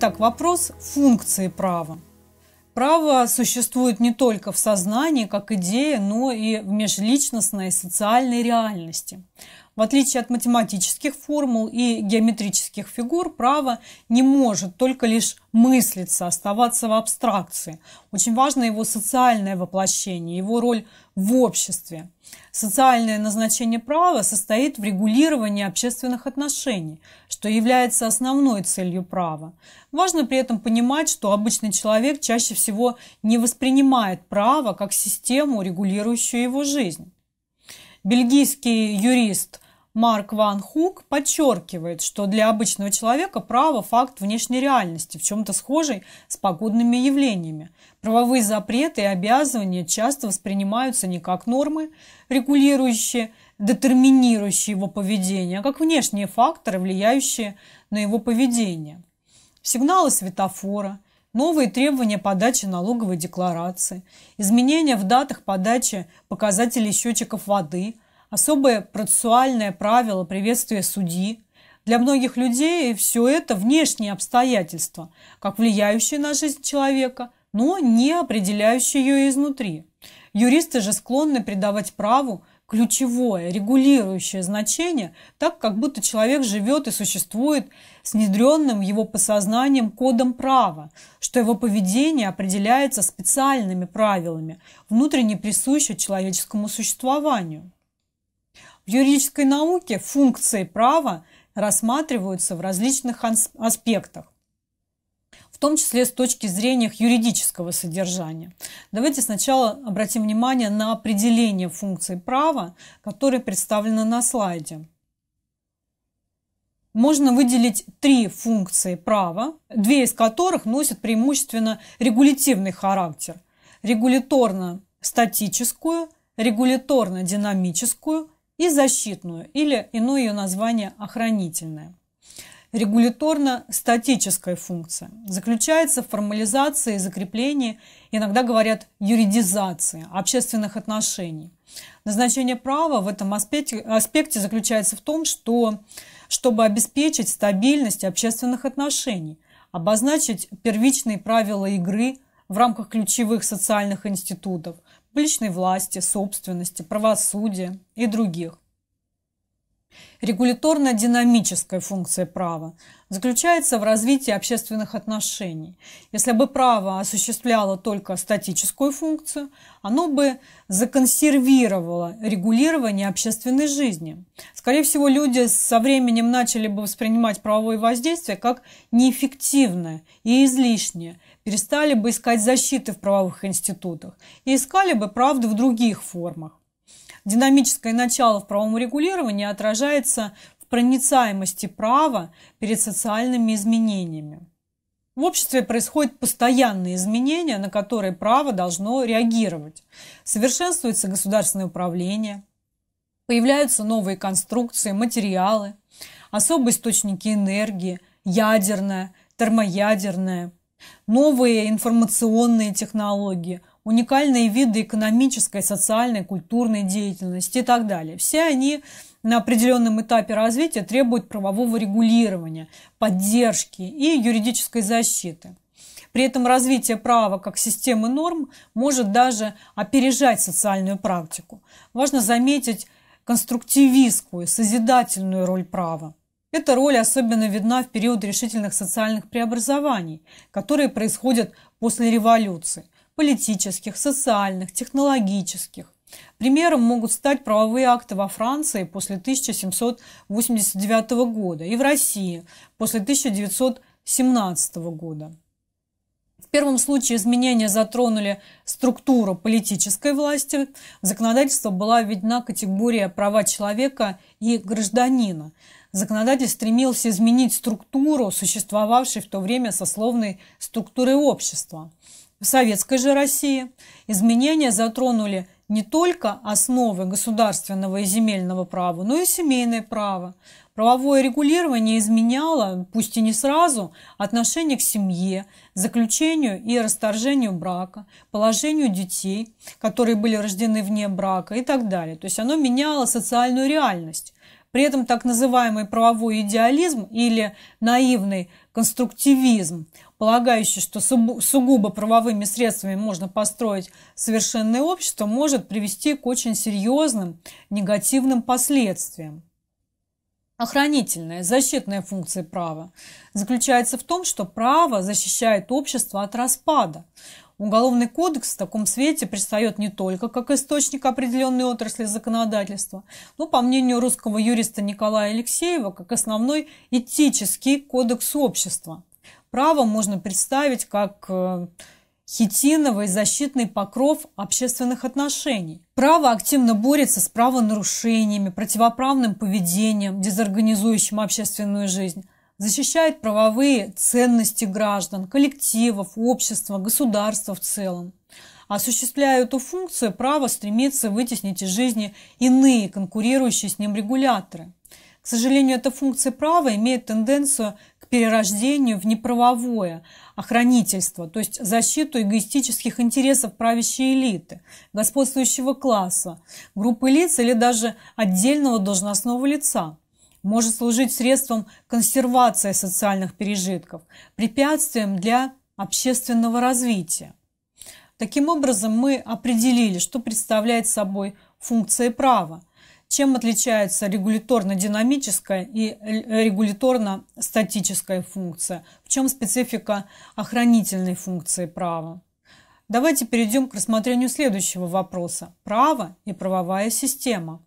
Так, вопрос функции права. Право существует не только в сознании, как идея, но и в межличностной и социальной реальности. В отличие от математических формул и геометрических фигур, право не может только лишь мыслиться, оставаться в абстракции. Очень важно его социальное воплощение, его роль в обществе. Социальное назначение права состоит в регулировании общественных отношений, что является основной целью права. Важно при этом понимать, что обычный человек чаще всего не воспринимает право как систему, регулирующую его жизнь. Бельгийский юрист Марк Ван Хук подчеркивает, что для обычного человека право – факт внешней реальности, в чем-то схожий с погодными явлениями. Правовые запреты и обязывания часто воспринимаются не как нормы, регулирующие, детерминирующие его поведение, а как внешние факторы, влияющие на его поведение. Сигналы светофора, новые требования подачи налоговой декларации, изменения в датах подачи показателей счетчиков воды – особое процессуальное правило приветствия судьи. Для многих людей все это внешние обстоятельства, как влияющие на жизнь человека, но не определяющие ее изнутри. Юристы же склонны придавать праву ключевое, регулирующее значение, так как будто человек живет и существует с внедренным его посознанием кодом права, что его поведение определяется специальными правилами, внутренне присуще человеческому существованию. В юридической науке функции права рассматриваются в различных аспектах, в том числе с точки зрения юридического содержания. Давайте сначала обратим внимание на определение функции права, которое представлено на слайде. Можно выделить три функции права, две из которых носят преимущественно регулятивный характер. Регуляторно-статическую, регуляторно-динамическую – и защитную, или иное ее название охранительная. Регуляторно-статическая функция заключается в формализации, закреплении, иногда говорят юридизации общественных отношений. Назначение права в этом аспекте, аспекте заключается в том, что чтобы обеспечить стабильность общественных отношений, обозначить первичные правила игры в рамках ключевых социальных институтов, личной власти, собственности, правосудия и других. Регуляторно-динамическая функция права заключается в развитии общественных отношений. Если бы право осуществляло только статическую функцию, оно бы законсервировало регулирование общественной жизни. Скорее всего, люди со временем начали бы воспринимать правовое воздействие как неэффективное и излишнее, перестали бы искать защиты в правовых институтах и искали бы правду в других формах динамическое начало в правом регулировании отражается в проницаемости права перед социальными изменениями. В обществе происходят постоянные изменения, на которые право должно реагировать. Совершенствуется государственное управление, появляются новые конструкции, материалы, особые источники энергии, ядерная, термоядерная – Новые информационные технологии, уникальные виды экономической, социальной, культурной деятельности и так далее. Все они на определенном этапе развития требуют правового регулирования, поддержки и юридической защиты. При этом развитие права как системы норм может даже опережать социальную практику. Важно заметить конструктивистскую, созидательную роль права. Эта роль особенно видна в период решительных социальных преобразований, которые происходят после революции – политических, социальных, технологических. Примером могут стать правовые акты во Франции после 1789 года и в России после 1917 года первом случае изменения затронули структуру политической власти. В законодательство была введена категория права человека и гражданина. Законодатель стремился изменить структуру, существовавшей в то время сословной структуры общества. В советской же России изменения затронули не только основы государственного и земельного права, но и семейное право. Правовое регулирование изменяло, пусть и не сразу, отношение к семье, заключению и расторжению брака, положению детей, которые были рождены вне брака и так далее. То есть оно меняло социальную реальность. При этом так называемый правовой идеализм или наивный конструктивизм полагающий, что сугубо правовыми средствами можно построить совершенное общество, может привести к очень серьезным негативным последствиям. Охранительная, защитная функция права заключается в том, что право защищает общество от распада. Уголовный кодекс в таком свете предстает не только как источник определенной отрасли законодательства, но, по мнению русского юриста Николая Алексеева, как основной этический кодекс общества – Право можно представить как э, хитиновый защитный покров общественных отношений. Право активно борется с правонарушениями, противоправным поведением, дезорганизующим общественную жизнь. Защищает правовые ценности граждан, коллективов, общества, государства в целом. Осуществляя эту функцию, право стремится вытеснить из жизни иные конкурирующие с ним регуляторы. К сожалению, эта функция права имеет тенденцию к перерождению в неправовое охранительство, то есть защиту эгоистических интересов правящей элиты, господствующего класса, группы лиц или даже отдельного должностного лица может служить средством консервации социальных пережитков, препятствием для общественного развития. Таким образом, мы определили, что представляет собой функция права – чем отличается регуляторно-динамическая и э, регуляторно-статическая функция? В чем специфика охранительной функции права? Давайте перейдем к рассмотрению следующего вопроса – право и правовая система.